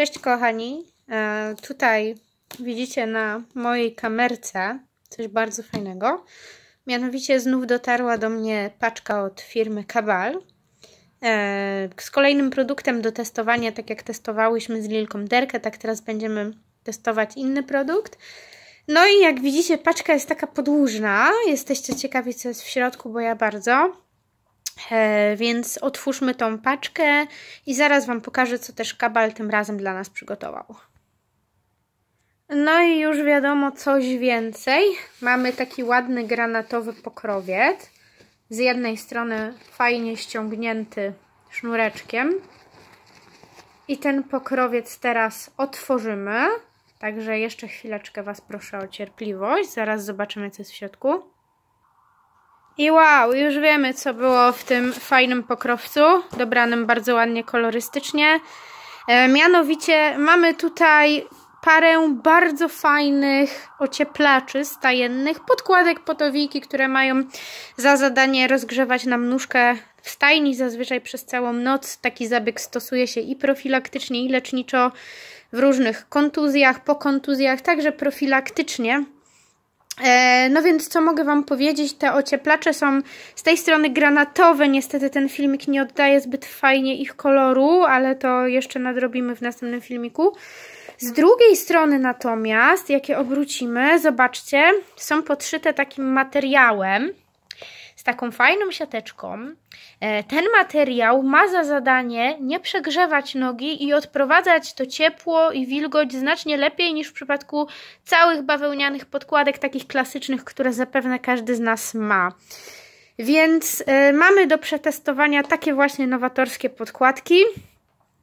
Cześć kochani, e, tutaj widzicie na mojej kamerce coś bardzo fajnego. Mianowicie znów dotarła do mnie paczka od firmy Kabal e, z kolejnym produktem do testowania, tak jak testowałyśmy z Lilką Derkę, tak teraz będziemy testować inny produkt. No i jak widzicie paczka jest taka podłużna, jesteście ciekawi co jest w środku, bo ja bardzo. E, więc otwórzmy tą paczkę i zaraz Wam pokażę, co też Kabal tym razem dla nas przygotował. No i już wiadomo coś więcej. Mamy taki ładny granatowy pokrowiec. Z jednej strony fajnie ściągnięty sznureczkiem. I ten pokrowiec teraz otworzymy. Także jeszcze chwileczkę Was proszę o cierpliwość. Zaraz zobaczymy, co jest w środku. I wow, już wiemy co było w tym fajnym pokrowcu, dobranym bardzo ładnie kolorystycznie. E, mianowicie mamy tutaj parę bardzo fajnych ocieplaczy stajennych, podkładek potowiki, które mają za zadanie rozgrzewać nam nóżkę w stajni zazwyczaj przez całą noc. Taki zabieg stosuje się i profilaktycznie, i leczniczo w różnych kontuzjach, po kontuzjach, także profilaktycznie. E, no więc co mogę Wam powiedzieć, te ocieplacze są z tej strony granatowe, niestety ten filmik nie oddaje zbyt fajnie ich koloru, ale to jeszcze nadrobimy w następnym filmiku. Z no. drugiej strony natomiast, jakie obrócimy, zobaczcie, są podszyte takim materiałem, z taką fajną siateczką. E, ten materiał ma za zadanie nie przegrzewać nogi i odprowadzać to ciepło i wilgoć znacznie lepiej niż w przypadku całych bawełnianych podkładek, takich klasycznych, które zapewne każdy z nas ma. Więc e, mamy do przetestowania takie właśnie nowatorskie podkładki.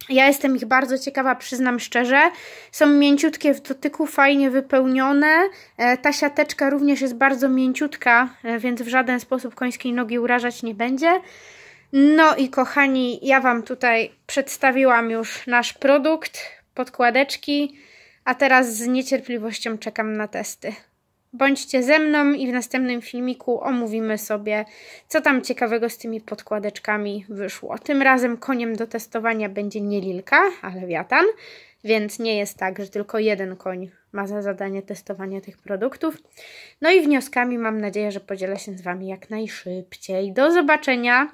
Ja jestem ich bardzo ciekawa, przyznam szczerze. Są mięciutkie w dotyku, fajnie wypełnione. E, ta siateczka również jest bardzo mięciutka, e, więc w żaden sposób końskiej nogi urażać nie będzie. No i kochani, ja Wam tutaj przedstawiłam już nasz produkt, podkładeczki, a teraz z niecierpliwością czekam na testy. Bądźcie ze mną i w następnym filmiku omówimy sobie, co tam ciekawego z tymi podkładeczkami wyszło. Tym razem koniem do testowania będzie nie lilka, ale wiatan, więc nie jest tak, że tylko jeden koń ma za zadanie testowanie tych produktów. No i wnioskami mam nadzieję, że podzielę się z Wami jak najszybciej. Do zobaczenia!